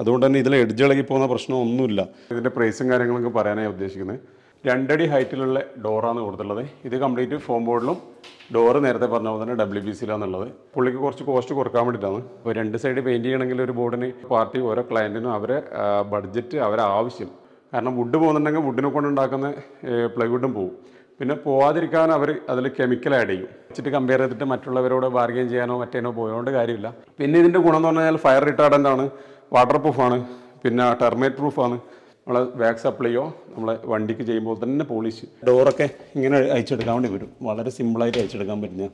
അതുകൊണ്ട് തന്നെ ഇതിൽ എഡ്ജിളകി പോകുന്ന പ്രശ്നമൊന്നുമില്ല ഇതിൻ്റെ പ്രൈസും കാര്യങ്ങളൊക്കെ പറയാനായി ഉദ്ദേശിക്കുന്നത് രണ്ടടി ഹൈറ്റിലുള്ള ഡോറാണ് കൊടുത്തുള്ളത് ഇത് കംപ്ലീറ്റ് ഫോം ബോർഡിലും ഡോറ് നേരത്തെ പറഞ്ഞ പോലെ തന്നെ ഡബ്ല്യു ബി സിയിലാണുള്ളത് പുള്ളിക്ക് കുറച്ച് കോസ്റ്റ് കുറക്കാൻ വേണ്ടിയിട്ടാണ് അപ്പോൾ രണ്ട് സൈഡ് പെയിൻറ്റ് ചെയ്യണമെങ്കിൽ ഒരു ബോർഡിന് പാർട്ടി ഓരോ ക്ലയൻറ്റിനും അവരെ ബഡ്ജറ്റ് അവരെ ആവശ്യം കാരണം വുഡ് പോകുന്നുണ്ടെങ്കിൽ വുഡിനെ കൊണ്ടുണ്ടാക്കുന്ന പ്ലൈവുഡും പോകും പിന്നെ പോവാതിരിക്കാൻ അവർ അതിൽ കെമിക്കൽ ആഡ് ചെയ്യും വെച്ചിട്ട് കമ്പയർ ചെയ്തിട്ട് മറ്റുള്ളവരോട് ബാർഗെയിൻ ചെയ്യാനോ മറ്റേനോ പോയതുകൊണ്ട് കാര്യമില്ല പിന്നെ ഇതിൻ്റെ ഗുണം എന്ന് പറഞ്ഞാൽ ഫയർ റിട്ടാർഡൻ്റ് ആണ് വാട്ടർ പ്രൂഫാണ് പിന്നെ ടെർമേറ്റ് പ്രൂഫാണ് നമ്മൾ വാക്സ് അപ്ലൈ ചെയ്യോ നമ്മളെ വണ്ടിക്ക് ചെയ്യുമ്പോൾ തന്നെ പോളിഷ് ഡോറൊക്കെ ഇങ്ങനെ അയച്ചെടുക്കാൻ വേണ്ടി വരും വളരെ സിമ്പിളായിട്ട് അയച്ചെടുക്കാൻ പറ്റുന്ന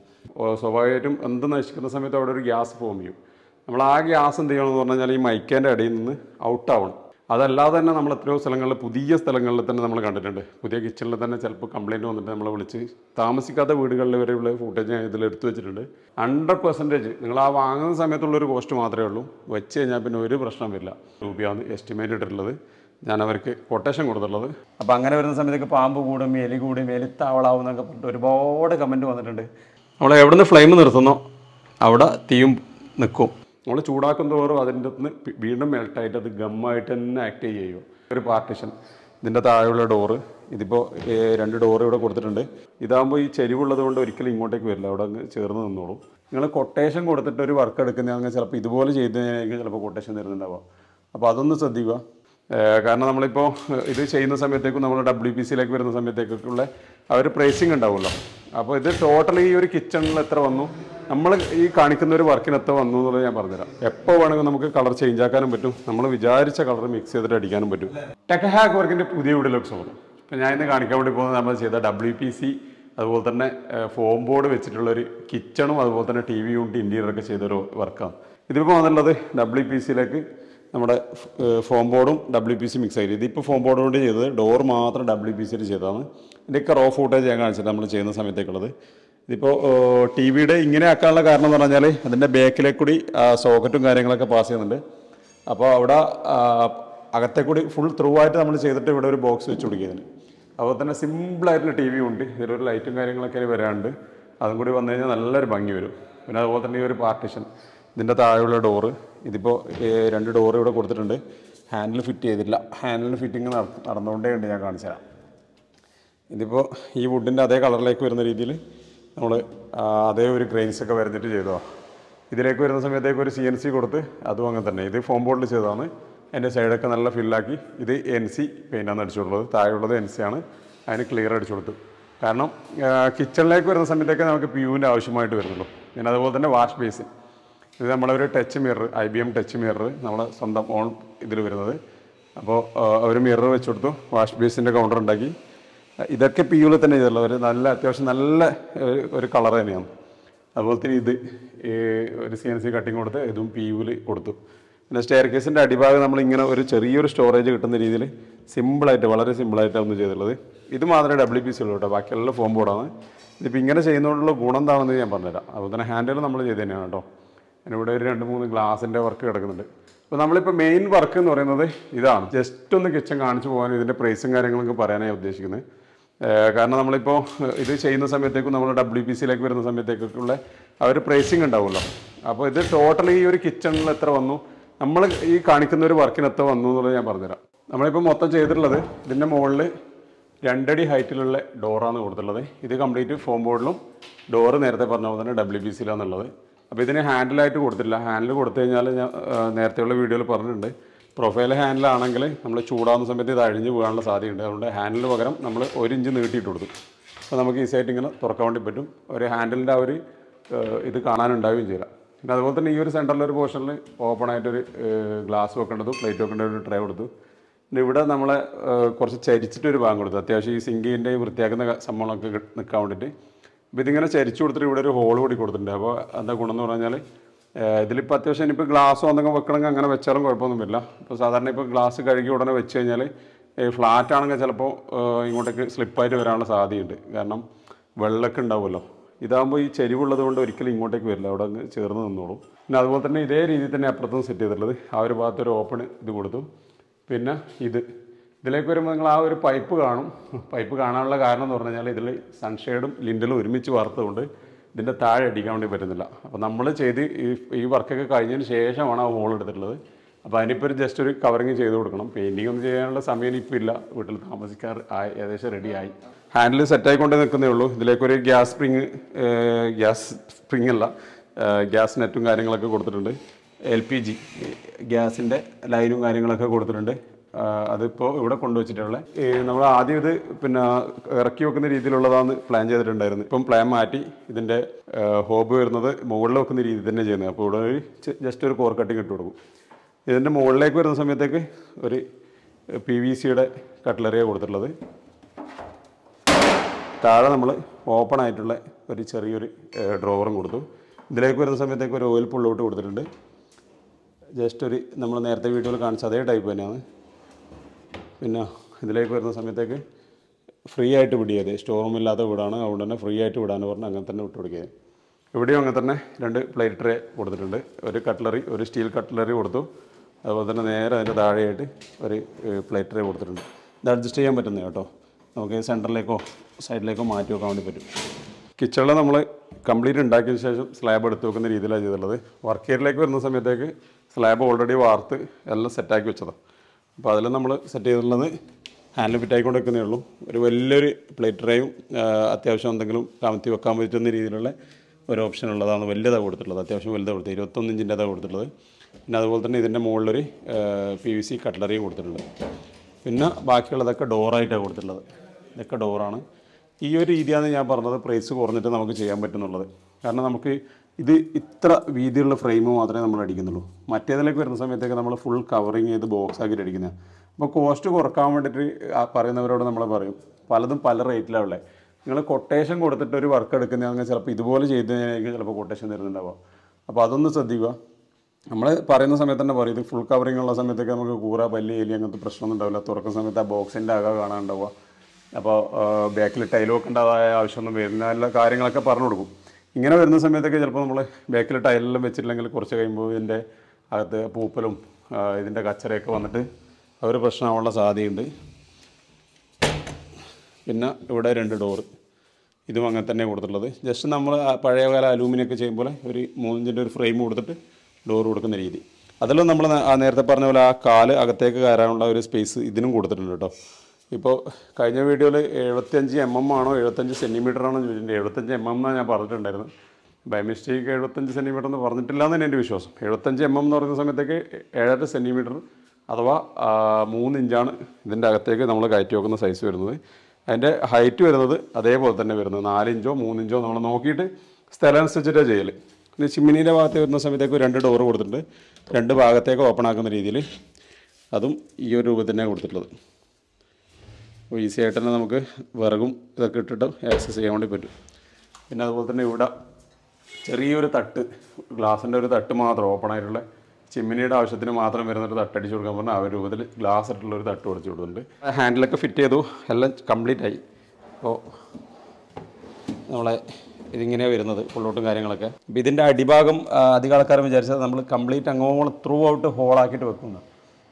സ്വാഭാവികമായിട്ടും എന്ത് നശിക്കുന്ന സമയത്ത് അവിടെ ഒരു ഗ്യാസ് ഫോം ചെയ്യും നമ്മൾ ആ ഗ്യാസ് എന്ത് ചെയ്യണമെന്ന് പറഞ്ഞു കഴിഞ്ഞാൽ ഈ മൈക്കേൻ്റെ ഇടയിൽ നിന്ന് ഔട്ടാവണം അതല്ലാതെ തന്നെ നമ്മൾ എത്രയോ സ്ഥലങ്ങളിൽ പുതിയ സ്ഥലങ്ങളിൽ തന്നെ നമ്മൾ കണ്ടിട്ടുണ്ട് പുതിയ കിച്ചണിൽ തന്നെ ചിലപ്പോൾ കംപ്ലയിൻറ്റ് വന്നിട്ട് നമ്മളെ വിളിച്ച് താമസിക്കാത്ത വീടുകളിൽ വരെയുള്ള ഫുട്ടേജ് ഞാൻ ഇതിൽ എടുത്തു വെച്ചിട്ടുണ്ട് ഹൺഡ്രഡ് പെർസെൻറ്റേജ് നിങ്ങൾ ആ വാങ്ങുന്ന സമയത്തുള്ളൊരു കോസ്റ്റ് മാത്രമേ ഉള്ളൂ വെച്ച് കഴിഞ്ഞാൽ പിന്നെ ഒരു പ്രശ്നം വരില്ല രൂപയാണ് എസ്റ്റിമേറ്റ് ഇട്ടിട്ടുള്ളത് ഞാൻ അവർക്ക് കൊട്ടേഷൻ കൊടുത്തിട്ടുള്ളത് അപ്പോൾ അങ്ങനെ വരുന്ന സമയത്തൊക്കെ പാമ്പ് കൂടും എലി കൂടും എലിത്താവളാവും എന്നൊക്കെ പറഞ്ഞിട്ട് ഒരുപാട് കമൻറ്റ് വന്നിട്ടുണ്ട് നമ്മൾ എവിടെ നിന്ന് ഫ്ലെയിം നിർത്തുന്നോ അവിടെ തീയും നിൽക്കും നമ്മൾ ചൂടാക്കും തോറും അതിൻ്റെ അകത്ത് വീണ്ടും മെൽട്ടായിട്ട് അത് ഗമ്മായിട്ട് തന്നെ ആക്ട് ചെയ്യുമോ ഒരു പാർട്ടിഷൻ ഇതിൻ്റെ താഴെയുള്ള ഡോറ് ഇതിപ്പോൾ രണ്ട് ഡോർ ഇവിടെ കൊടുത്തിട്ടുണ്ട് ഇതാകുമ്പോൾ ഈ ചെരിവുള്ളത് കൊണ്ട് ഒരിക്കലും ഇങ്ങോട്ടേക്ക് വരില്ല അവിടെ അങ്ങ് ചേർന്ന് നിന്നോളൂ നിങ്ങൾ കൊട്ടേഷൻ കൊടുത്തിട്ട് ഒരു വർക്ക് എടുക്കുന്നതാണെങ്കിൽ ചിലപ്പോൾ ഇതുപോലെ കഴിഞ്ഞാൽ ചിലപ്പോൾ കൊട്ടേഷൻ തരുന്നുണ്ടാവുക അപ്പോൾ അതൊന്ന് ശ്രദ്ധിക്കുക കാരണം നമ്മളിപ്പോൾ ഇത് ചെയ്യുന്ന സമയത്തേക്കും നമ്മൾ ഡബ്ല്യു പി സിയിലേക്ക് വരുന്ന സമയത്തേക്കൊക്കെയുള്ള ആ ഒരു പ്രൈസിങ് ഉണ്ടാവുമല്ലോ അപ്പോൾ ഇത് ടോട്ടലി ഈ ഒരു കിച്ചണിൽ എത്ര വന്നു നമ്മൾ ഈ കാണിക്കുന്ന ഒരു വർക്കിനൊത്ത് വന്നു എന്നുള്ളത് ഞാൻ പറഞ്ഞുതരാം എപ്പോൾ വേണമെങ്കിൽ നമുക്ക് കളർ ചേഞ്ച് ആക്കാനും പറ്റും നമ്മൾ വിചാരിച്ച കളർ മിക്സ് ചെയ്തിട്ട് അടിക്കാനും പറ്റും ടെക്ഹാക്ക് വർക്കിൻ്റെ പുതിയ ലുക്സ് സ്വാഗതം ഇപ്പം ഞാൻ ഇന്ന് കാണിക്കാൻ വേണ്ടി പോകുന്നത് നമ്മൾ ചെയ്ത ഡബ്ല്യു പി സി അതുപോലെ തന്നെ ഫോം ബോർഡ് വെച്ചിട്ടുള്ളൊരു കിച്ചണും അതുപോലെ തന്നെ ടി വി യൂണിറ്റ് ഇൻറ്റീരിയറൊക്കെ ചെയ്തൊരു വർക്കാണ് ഇതിപ്പോൾ വന്നിട്ടുള്ളത് ഡബ്ല്യു പി സിയിലേക്ക് നമ്മുടെ ഫോം ബോർഡും ഡബ്ല്യു പി സി മിക്സ് ആയിരുന്നു ഇതിപ്പോൾ ഫോം ബോർഡ് കൊണ്ട് ചെയ്തത് ഡോർ മാത്രം ഡബ്ല്യു പി സിയിൽ ചെയ്തതാണ് ഇതിൻ്റെയൊക്കെ റോ ഫൂട്ടേജ് ഞാൻ കാണിച്ചിട്ട് നമ്മൾ ചെയ്യുന്ന സമയത്തേക്കുള്ളത് ഇതിപ്പോൾ ടി വിയുടെ ഇങ്ങനെ ആക്കാനുള്ള കാരണം എന്ന് പറഞ്ഞാൽ അതിൻ്റെ ബാക്കിലെ കൂടി സോക്കറ്റും കാര്യങ്ങളൊക്കെ പാസ് ചെയ്യുന്നുണ്ട് അപ്പോൾ അവിടെ അകത്തെ കൂടി ഫുൾ ത്രൂ ആയിട്ട് നമ്മൾ ചെയ്തിട്ട് ഇവിടെ ഒരു ബോക്സ് വെച്ച് കൊടുക്കുന്നതിന് അതുപോലെ തന്നെ സിമ്പിളായിട്ടുള്ള ടി വി ഉണ്ട് ഇതിലൊരു ലൈറ്റും കാര്യങ്ങളൊക്കെ വരാണ്ട് അതും കൂടി വന്നു കഴിഞ്ഞാൽ നല്ലൊരു ഭംഗി വരും പിന്നെ അതുപോലെ തന്നെ ഈ ഒരു പാർട്ടിഷൻ ഇതിൻ്റെ താഴെയുള്ള ഡോറ് ഇതിപ്പോൾ രണ്ട് ഡോറ് ഇവിടെ കൊടുത്തിട്ടുണ്ട് ഹാൻഡിൽ ഫിറ്റ് ചെയ്തിട്ടില്ല ഹാൻഡിൽ ഫിറ്റിംഗ് നടന്നുകൊണ്ടേ ഉണ്ട് ഞാൻ കാണിച്ചു തരാം ഇതിപ്പോൾ ഈ വുഡിൻ്റെ അതേ കളറിലേക്ക് വരുന്ന രീതിയിൽ നമ്മൾ അതേ ഒരു ഒക്കെ വരഞ്ഞിട്ട് ചെയ്തോ ഇതിലേക്ക് വരുന്ന സമയത്തേക്ക് ഒരു സി എൻ സി കൊടുത്ത് അതും അങ്ങനെ തന്നെ ഇത് ഫോം ബോർഡിൽ ചെയ്തതാണ് എൻ്റെ സൈഡൊക്കെ നല്ല ഫില്ലാക്കി ഇത് എൻ സി പെയിൻ്റാണ് അടിച്ചിട്ടുള്ളത് താഴെയുള്ളത് എൻ സി ആണ് അതിന് ക്ലിയർ അടിച്ചു കൊടുത്തു കാരണം കിച്ചണിലേക്ക് വരുന്ന സമയത്തേക്ക് നമുക്ക് പ്യൂവിൻ്റെ ആവശ്യമായിട്ട് വരുന്നുള്ളൂ പിന്നെ അതുപോലെ തന്നെ വാഷ് ബേസിൻ ഇത് നമ്മളെ ഒരു touch mirror I B M touch mirror നമ്മളെ സ്വന്തം ഓൺ ഇതിൽ വരുന്നത് അപ്പോൾ ഒരു മിറർ വെച്ചു കൊടുത്തു വാഷ് ബേസിൻ്റെ കൗണ്ടർ ഉണ്ടാക്കി ഇതൊക്കെ പിയൂല് തന്നെ ചെയ്തുള്ള ഒരു നല്ല അത്യാവശ്യം നല്ല ഒരു കളർ തന്നെയാണ് അതുപോലെ തന്നെ ഇത് ഒരു സി എൻ സി കട്ടിങ് കൊടുത്ത് ഇതും പിയൂല് കൊടുത്തു പിന്നെ സ്റ്റെയർ കേസിൻ്റെ അടിഭാഗം നമ്മൾ ഇങ്ങനെ ഒരു ചെറിയൊരു സ്റ്റോറേജ് കിട്ടുന്ന രീതിയിൽ സിമ്പിളായിട്ട് വളരെ സിമ്പിളായിട്ടാണ് ഒന്ന് ചെയ്തുള്ളത് ഇത് മാത്രമേ ഡബ്ല്യു പി സി ഉള്ളൂ കേട്ടോ ബാക്കിയുള്ള ഫോം ബോർഡാണ് ഇതിപ്പോൾ ഇങ്ങനെ ചെയ്യുന്നതുകൊണ്ടുള്ള ഗുണം എന്താണെന്ന് ഞാൻ പറഞ്ഞുതരാം അതുപോലെ തന്നെ ഹാൻഡിൽ നമ്മൾ ചെയ്ത് തന്നെയാണ് കേട്ടോ ഇവിടെ ഒരു രണ്ട് മൂന്ന് ഗ്ലാസിൻ്റെ വർക്ക് കിടക്കുന്നുണ്ട് അപ്പോൾ നമ്മളിപ്പോൾ മെയിൻ വർക്ക് എന്ന് പറയുന്നത് ഇതാണ് ജസ്റ്റ് ഒന്ന് കിച്ചൺ കാണിച്ചു പോകാനും ഇതിൻ്റെ പ്രൈസും കാര്യങ്ങളൊക്കെ പറയാനാണ് ഉദ്ദേശിക്കുന്നത് കാരണം നമ്മളിപ്പോൾ ഇത് ചെയ്യുന്ന സമയത്തേക്കും നമ്മൾ ഡബ്ല്യു പി സിയിലേക്ക് വരുന്ന സമയത്തേക്കുള്ള ആ ഒരു പ്രൈസിങ് ഉണ്ടാവുമല്ലോ അപ്പോൾ ഇത് ടോട്ടലി ഈ ഒരു കിച്ചണിൽ എത്ര വന്നു നമ്മൾ ഈ കാണിക്കുന്ന ഒരു വർക്കിന് എത്ര വന്നു എന്നുള്ളത് ഞാൻ പറഞ്ഞുതരാം നമ്മളിപ്പോൾ മൊത്തം ചെയ്തിട്ടുള്ളത് ഇതിൻ്റെ മുകളിൽ രണ്ടടി ഹൈറ്റിലുള്ള ഡോറാണ് കൊടുത്തിട്ടുള്ളത് ഇത് കംപ്ലീറ്റ് ഫോം ബോർഡിലും ഡോറ് നേരത്തെ പറഞ്ഞ പോലെ തന്നെ ഡബ്ല്യു പി സിയിലാണെന്നുള്ളത് അപ്പോൾ ഇതിന് ഹാൻഡിലായിട്ട് കൊടുത്തിട്ടില്ല ഹാൻഡിൽ കൊടുത്തു കഴിഞ്ഞാൽ ഞാൻ നേരത്തെയുള്ള വീഡിയോയിൽ പറഞ്ഞിട്ടുണ്ട് പ്രൊഫൈൽ ഹാൻഡിലാണെങ്കിൽ നമ്മൾ ചൂടാവുന്ന സമയത്ത് ഇത് അഴിഞ്ഞ് പോകാനുള്ള സാധ്യതയുണ്ട് അതുകൊണ്ട് ഹാൻഡിൽ പകരം നമ്മൾ ഒരു ഇഞ്ച് നീട്ടിയിട്ട് കൊടുത്തു അപ്പോൾ നമുക്ക് ഈസിയായിട്ട് ഇങ്ങനെ തുറക്കാൻ വേണ്ടി പറ്റും ഒരു ഹാൻഡിലിൻ്റെ ആ ഒരു ഇത് കാണാനുണ്ടാവുകയും ചെയ്യില്ല പിന്നെ അതുപോലെ തന്നെ ഈ ഒരു സെൻറ്ററിൽ ഒരു പോർഷനിൽ ഓപ്പൺ ആയിട്ടൊരു ഗ്ലാസ് വെക്കേണ്ടതും പ്ലേറ്റ് വെക്കേണ്ട ഒരു ട്രേ കൊടുത്തു പിന്നെ ഇവിടെ നമ്മളെ കുറച്ച് ചരിച്ചിട്ടൊരു ഭാഗം കൊടുത്തു അത്യാവശ്യം ഈ സിങ്കിൻ്റെ വൃത്തിയാക്കുന്ന സംഭവങ്ങളൊക്കെ നിൽക്കാൻ വേണ്ടിയിട്ട് അപ്പോൾ ഇതിങ്ങനെ ചരിച്ചു കൊടുത്തിട്ട് ഇവിടെ ഒരു ഹോൾ കൂടി കൊടുത്തിട്ടുണ്ട് അപ്പോൾ എന്താ ഗുണമെന്ന് പറഞ്ഞാൽ ഇതിലിപ്പോൾ അത്യാവശ്യം ഇനിയിപ്പോൾ ഗ്ലാസ് വന്നെങ്കിൽ വെക്കണമെങ്കിൽ അങ്ങനെ വെച്ചാലും കുഴപ്പമൊന്നുമില്ല ഇപ്പോൾ സാധാരണ ഇപ്പോൾ ഗ്ലാസ് കഴുകി ഉടനെ വെച്ച് കഴിഞ്ഞാൽ ഫ്ലാറ്റ് ആണെങ്കിൽ ചിലപ്പോൾ ഇങ്ങോട്ടേക്ക് സ്ലിപ്പായിട്ട് വരാനുള്ള സാധ്യതയുണ്ട് കാരണം വെള്ളമൊക്കെ ഉണ്ടാവുമല്ലോ ഇതാകുമ്പോൾ ഈ ചെരിവുള്ളത് കൊണ്ട് ഒരിക്കലും ഇങ്ങോട്ടേക്ക് വരില്ല അവിടെ അങ്ങ് ചേർന്ന് നിന്നോളും പിന്നെ അതുപോലെ തന്നെ ഇതേ രീതിയിൽ തന്നെ അപ്പുറത്തും സെറ്റ് ചെയ്തിട്ടുള്ളത് ആ ഒരു ഭാഗത്തൊരു ഓപ്പണ് ഓപ്പൺ ഇത് കൊടുത്തു പിന്നെ ഇത് ഇതിലേക്ക് വരുമ്പോൾ നിങ്ങൾ ആ ഒരു പൈപ്പ് കാണും പൈപ്പ് കാണാനുള്ള കാരണം എന്ന് പറഞ്ഞു കഴിഞ്ഞാൽ ഇതിൽ സൺഷെയ്ഡും ലിൻഡലും ഒരുമിച്ച് വാർത്തതുകൊണ്ട് ഇതിൻ്റെ താഴെ അടിക്കാൻ വേണ്ടി പറ്റുന്നില്ല അപ്പോൾ നമ്മൾ ചെയ്ത് ഈ ഈ വർക്കൊക്കെ കഴിഞ്ഞതിന് ശേഷമാണ് ആ ഹോൾ എടുത്തിട്ടുള്ളത് അപ്പോൾ അതിനിപ്പോൾ ഒരു ജസ്റ്റ് ഒരു കവറിങ് ചെയ്ത് കൊടുക്കണം പെയിൻറ്റിംഗ് ഒന്നും ചെയ്യാനുള്ള സമയം ഇപ്പോൾ ഇല്ല വീട്ടിൽ താമസിക്കാറ് ആയി ഏകദേശം റെഡിയായി ഹാൻഡിൽ സെറ്റായിക്കൊണ്ടേ നിൽക്കുന്നേ ഉള്ളൂ ഇതിലേക്കൊരു ഗ്യാസ് സ്പ്രിങ് ഗ്യാസ് സ്പ്രിങ് അല്ല ഗ്യാസ് നെറ്റും കാര്യങ്ങളൊക്കെ കൊടുത്തിട്ടുണ്ട് എൽ പി ജി ഗ്യാസിൻ്റെ ലൈനും കാര്യങ്ങളൊക്കെ കൊടുത്തിട്ടുണ്ട് അതിപ്പോൾ ഇവിടെ കൊണ്ടുവച്ചിട്ടുള്ള നമ്മൾ ആദ്യം ഇത് പിന്നെ ഇറക്കി വെക്കുന്ന രീതിയിലുള്ളതാണ് പ്ലാൻ ചെയ്തിട്ടുണ്ടായിരുന്നു ഇപ്പം പ്ലാൻ മാറ്റി ഇതിൻ്റെ ഹോബ് വരുന്നത് മുകളിൽ വെക്കുന്ന രീതി തന്നെ ചെയ്യുന്നത് അപ്പോൾ ഇവിടെ ഒരു ജസ്റ്റ് ഒരു കോർ കട്ടിങ് ഇട്ട് കൊടുക്കും ഇതിൻ്റെ മുകളിലേക്ക് വരുന്ന സമയത്തേക്ക് ഒരു പി വി സിയുടെ കട്ട്ലറിയാണ് കൊടുത്തിട്ടുള്ളത് താഴെ നമ്മൾ ഓപ്പൺ ആയിട്ടുള്ള ഒരു ചെറിയൊരു ഡ്രോവറും കൊടുത്തു ഇതിലേക്ക് വരുന്ന സമയത്തേക്ക് ഒരു ഓയിൽ പുള്ളോട്ട് കൊടുത്തിട്ടുണ്ട് ജസ്റ്റ് ഒരു നമ്മൾ നേരത്തെ വീഡിയോയിൽ കാണിച്ച അതേ ടൈപ്പ് തന്നെയാണ് പിന്നെ ഇതിലേക്ക് വരുന്ന സമയത്തേക്ക് ഫ്രീ ആയിട്ട് വിടിയത് സ്റ്റോർ റൂം ഇല്ലാത്ത വീടാണ് അതുകൊണ്ട് തന്നെ ഫ്രീ ആയിട്ട് വിടാന്ന് പറഞ്ഞ് അങ്ങനെ തന്നെ വിട്ടു കൊടുക്കുക ഇവിടെയും അങ്ങനെ തന്നെ രണ്ട് പ്ലേറ്റ് ട്രേ കൊടുത്തിട്ടുണ്ട് ഒരു കട്ട്ലറി ഒരു സ്റ്റീൽ കട്ട്ലറി കൊടുത്തു അതുപോലെ തന്നെ നേരെ അതിൻ്റെ താഴെയായിട്ട് ഒരു പ്ലേറ്റ് ട്രേ കൊടുത്തിട്ടുണ്ട് ഇത് അഡ്ജസ്റ്റ് ചെയ്യാൻ പറ്റുന്നത് കേട്ടോ നമുക്ക് സെൻറ്ററിലേക്കോ സൈഡിലേക്കോ മാറ്റി വെക്കാൻ വേണ്ടി പറ്റും കിച്ചണിൽ നമ്മൾ കംപ്ലീറ്റ് ഉണ്ടാക്കിയ ശേഷം സ്ലാബ് എടുത്ത് വെക്കുന്ന രീതിയിലാണ് ചെയ്തിട്ടുള്ളത് വർക്ക് ഏരിയയിലേക്ക് വരുന്ന സമയത്തേക്ക് സ്ലാബ് ഓൾറെഡി വാർത്ത് എല്ലാം സെറ്റാക്കി വെച്ചതാണ് അപ്പോൾ അതിൽ നമ്മൾ സെറ്റ് ചെയ്തിട്ടുള്ളത് ഹാൻഡിൽ ഫിറ്റ് ആയിക്കൊണ്ട് വെക്കുന്നേ ഉള്ളൂ ഒരു വലിയൊരു പ്ലേറ്റ് ഡ്രൈവും അത്യാവശ്യം എന്തെങ്കിലും കമത്തി വെക്കാൻ പറ്റുന്ന രീതിയിലുള്ള ഒരു ഓപ്ഷൻ ഉള്ളതാണ് വലിയതാണ് കൊടുത്തിട്ടുള്ളത് അത്യാവശ്യം വലുതാണ് കൊടുത്തത് ഇരുപത്തൊന്ന് ഇഞ്ചിൻ്റെ അതാണ് കൊടുത്തിട്ടുള്ളത് പിന്നെ അതുപോലെ തന്നെ ഇതിൻ്റെ മുകളിലൊരു പി വി സി കട്ട്ലറിയും കൊടുത്തിട്ടുള്ളത് പിന്നെ ബാക്കിയുള്ളതൊക്കെ ഡോറായിട്ടാണ് കൊടുത്തിട്ടുള്ളത് ഇതൊക്കെ ഡോറാണ് ഈ ഒരു രീതിയാണ് ഞാൻ പറഞ്ഞത് പ്രൈസ് കുറഞ്ഞിട്ട് നമുക്ക് ചെയ്യാൻ പറ്റുന്നുള്ളത് കാരണം നമുക്ക് ഇത് ഇത്ര വീതിയുള്ള ഫ്രെയിം മാത്രമേ നമ്മൾ അടിക്കുന്നുള്ളൂ മറ്റേതിലേക്ക് വരുന്ന സമയത്തേക്ക് നമ്മൾ ഫുൾ കവറിങ് ചെയ്ത് ബോക്സ് ആക്കിയിട്ട് അടിക്കുന്നത് അപ്പോൾ കോസ്റ്റ് കുറക്കാൻ വേണ്ടിയിട്ട് പറയുന്നവരോട് നമ്മൾ പറയും പലതും പല റേറ്റിലാണ് ഉള്ളത് നിങ്ങൾ കൊട്ടേഷൻ കൊടുത്തിട്ട് ഒരു വർക്ക് എടുക്കുന്നതെങ്കിൽ ചിലപ്പോൾ ഇതുപോലെ കഴിഞ്ഞാൽ ചിലപ്പോൾ കൊട്ടേഷൻ തരുന്നുണ്ടാവുക അപ്പോൾ അതൊന്ന് ശ്രദ്ധിക്കുക നമ്മൾ പറയുന്ന സമയത്ത് തന്നെ പറയും ഇത് ഫുൾ കവറിങ് ഉള്ള സമയത്തൊക്കെ നമുക്ക് കൂറ പല്ലി എലി അങ്ങനത്തെ പ്രശ്നമൊന്നും ഉണ്ടാവില്ല തുറക്കുന്ന സമയത്ത് ആ ബോക്സിൻ്റെ ആകെ കാണാനുണ്ടാവുക അപ്പോൾ ബാക്കിൽ ടൈൽ വെക്കേണ്ടതായ ആവശ്യമൊന്നും വരുന്ന എല്ലാ കാര്യങ്ങളൊക്കെ പറഞ്ഞു കൊടുക്കും ഇങ്ങനെ വരുന്ന സമയത്തൊക്കെ ചിലപ്പോൾ നമ്മൾ ബാക്കിൽ ടയലെല്ലാം വെച്ചിട്ടില്ലെങ്കിൽ കുറച്ച് കഴിയുമ്പോൾ ഇതിൻ്റെ അകത്ത് പൂപ്പലും ഇതിൻ്റെ കച്ചറയൊക്കെ വന്നിട്ട് ഒരു പ്രശ്നമാവാനുള്ള സാധ്യതയുണ്ട് പിന്നെ ഇവിടെ രണ്ട് ഡോറ് ഇതും അങ്ങനെ തന്നെ കൊടുത്തിട്ടുള്ളത് ജസ്റ്റ് നമ്മൾ പഴയകാല അലൂമിനിയൊക്കെ ചെയ്യുമ്പോൾ ഒരു മൂന്നിൻ്റെ ഒരു ഫ്രെയിം കൊടുത്തിട്ട് ഡോർ കൊടുക്കുന്ന രീതി അതിലും നമ്മൾ നേരത്തെ പറഞ്ഞ പോലെ ആ കാല് അകത്തേക്ക് കയറാനുള്ള ഒരു സ്പേസ് ഇതിനും കൊടുത്തിട്ടുണ്ട് കേട്ടോ ഇപ്പോൾ കഴിഞ്ഞ വീഡിയോയിൽ എഴുപത്തിയഞ്ച് എം എം ആണോ എഴുപത്തഞ്ച് സെൻറ്റിമീറ്റർ ആണോ ചോദിച്ചിട്ടുണ്ട് എഴുപത്തഞ്ച് എം എം എന്നാണ് ഞാൻ പറഞ്ഞിട്ടുണ്ടായിരുന്നത് ബൈ മിസ്റ്റേക്ക് എഴുപത്തഞ്ച് സെൻറ്റിമീറ്റർ എന്ന് പറഞ്ഞിട്ടില്ല എന്നാണ് എൻ്റെ വിശ്വാസം എഴുപത്തഞ്ച് എം എം എന്ന് പറയുന്ന സമയത്തേക്ക് ഏഴര സെൻറ്റിമീറ്റർ അഥവാ മൂന്ന് ഇഞ്ചാണ് ഇതിൻ്റെ അകത്തേക്ക് നമ്മൾ കയറ്റി വെക്കുന്ന സൈസ് വരുന്നത് അതിൻ്റെ ഹൈറ്റ് വരുന്നത് അതേപോലെ തന്നെ വരുന്നത് നാലിഞ്ചോ മൂന്നിഞ്ചോ നമ്മൾ നോക്കിയിട്ട് സ്ഥലം അനുസരിച്ചിട്ടാണ് ചെയ്യൽ പിന്നെ ചിമ്മിനിയുടെ ഭാഗത്ത് വരുന്ന സമയത്തേക്ക് രണ്ട് ഡോർ കൊടുത്തിട്ടുണ്ട് രണ്ട് ഭാഗത്തേക്ക് ഓപ്പൺ ആക്കുന്ന രീതിയിൽ അതും ഈ ഒരു രൂപത്തിൽ കൊടുത്തിട്ടുള്ളത് അപ്പോൾ ഈസി ആയിട്ട് തന്നെ നമുക്ക് വിറകും ഇതൊക്കെ ഇട്ടിട്ട് ആക്സസ് ചെയ്യാൻ വേണ്ടി പറ്റും പിന്നെ അതുപോലെ തന്നെ ഇവിടെ ചെറിയൊരു തട്ട് ഗ്ലാസിൻ്റെ ഒരു തട്ട് മാത്രം ഓപ്പൺ ആയിട്ടുള്ള ചിമ്മിനിയുടെ ആവശ്യത്തിന് മാത്രം വരുന്നൊരു തട്ടടിച്ച് കൊടുക്കാൻ പറഞ്ഞാൽ ആ രൂപത്തിൽ ഗ്ലാസ് ഇട്ടുള്ളൊരു ഒരു തട്ട് കൊടുത്തു കൊടുക്കുന്നുണ്ട് ഹാൻഡിലൊക്കെ ഫിറ്റ് ചെയ്തു എല്ലാം കംപ്ലീറ്റ് ആയി അപ്പോൾ നമ്മളെ ഇതിങ്ങനെയാണ് വരുന്നത് ഉള്ളോട്ടും കാര്യങ്ങളൊക്കെ അപ്പോൾ ഇതിൻ്റെ അടിഭാഗം അധികം ആൾക്കാരും വിചാരിച്ചത് നമ്മൾ കംപ്ലീറ്റ് അങ്ങോളം ത്രൂ ഔട്ട് ഹോളാക്കിയിട്ട് വെക്കുന്നു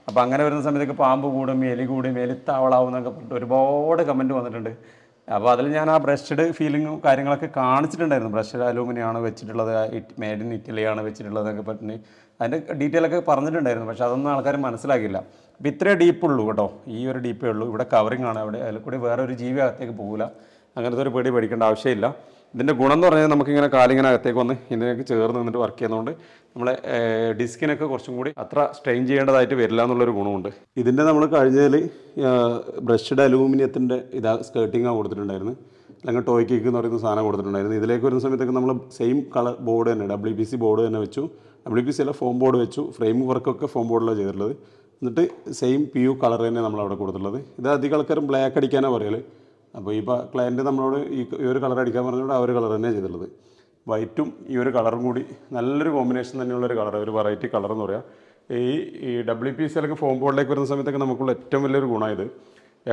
അപ്പോൾ അങ്ങനെ വരുന്ന സമയത്തൊക്കെ പാമ്പ് കൂടും എലി കൂടും എലിത്താവളാവും എന്നൊക്കെ പറഞ്ഞിട്ട് ഒരുപാട് കമൻറ്റ് വന്നിട്ടുണ്ട് അപ്പോൾ അതിൽ ഞാൻ ആ ബ്രഷഡ് ഫീലിങ്ങും കാര്യങ്ങളൊക്കെ കാണിച്ചിട്ടുണ്ടായിരുന്നു ബ്രഷഡ് അലൂമിനിയാണ് വെച്ചിട്ടുള്ളത് മേഡ് ഇൻ ഇറ്റലിയാണ് ആണ് വെച്ചിട്ടുള്ളതെന്നൊക്കെ പറഞ്ഞ് അതിൻ്റെ ഡീറ്റെയിലൊക്കെ ഒക്കെ പറഞ്ഞിട്ടുണ്ടായിരുന്നു പക്ഷേ അതൊന്നും ആൾക്കാർ മനസ്സിലാക്കില്ല അപ്പോൾ ഇത്രേ ഡീപ്പുള്ളൂ കേട്ടോ ഈ ഒരു ഡീപ്പേ ഉള്ളൂ ഇവിടെ കവറിങ്ങാണ് ആണ് അവിടെ അതിൽ കൂടി വേറെ ഒരു ജീവി അകത്തേക്ക് പോകില്ല അങ്ങനത്തെ ഒരു പേടി പേടിക്കേണ്ട ആവശ്യമില്ല ഇതിൻ്റെ ഗുണം എന്ന് പറഞ്ഞാൽ നമുക്കിങ്ങനെ കാലിങ്ങനെ അകത്തേക്ക് വന്ന് ഇതിനൊക്കെ ചേർന്ന് നിന്നിട്ട് വർക്ക് ചെയ്യുന്നതുകൊണ്ട് നമ്മളെ ഡിസ്കിനൊക്കെ കുറച്ചും കൂടി അത്ര സ്ട്രെയിൻ ചെയ്യേണ്ടതായിട്ട് വരില്ല എന്നുള്ളൊരു ഗുണമുണ്ട് ഇതിൻ്റെ നമ്മൾ കഴിഞ്ഞതിൽ ബ്രഷ്ഡ് അലൂമിനിയത്തിൻ്റെ ഇതാ സ്കേർട്ടിങ്ങാണ് കൊടുത്തിട്ടുണ്ടായിരുന്നു അല്ലെങ്കിൽ ടോയ് കേക്ക് എന്ന് പറയുന്ന സാധനം കൊടുത്തിട്ടുണ്ടായിരുന്നു ഇതിലേക്ക് വരുന്ന സമയത്തൊക്കെ നമ്മൾ സെയിം കളർ ബോർഡ് തന്നെ ഡബ്ല്യു സി ബോർഡ് തന്നെ വെച്ചു ഡബ്ല്യു പി സി അല്ല ഫോം ബോർഡ് വെച്ചു ഫ്രെയിം വർക്കൊക്കെ ഫോം ബോർഡിലാണ് ചെയ്തിട്ടുള്ളത് എന്നിട്ട് സെയിം പി യു കളർ തന്നെ നമ്മൾ അവിടെ കൊടുത്തിട്ടുള്ളത് ഇത് അധികം ആൾക്കാരും ബ്ലാക്ക് അടിക്കാനാണ് പറയൽ അപ്പോൾ ഈ ക്ലയൻറ്റ് നമ്മളോട് ഈ ഒരു കളർ അടിക്കാൻ പറഞ്ഞുകൊണ്ട് ആ ഒരു കളർ തന്നെ ചെയ്തിട്ടുള്ളത് വൈറ്റും ഈ ഒരു കളറും കൂടി നല്ലൊരു കോമ്പിനേഷൻ ഒരു കളർ ഒരു വെറൈറ്റി കളർ എന്ന് പറയാം ഈ ഈ ഡബ്ല്യു പി സി അല്ലെങ്കിൽ ഫോം ബോർഡിലേക്ക് വരുന്ന സമയത്തൊക്കെ നമുക്കുള്ള ഏറ്റവും വലിയൊരു ഗുണമായത്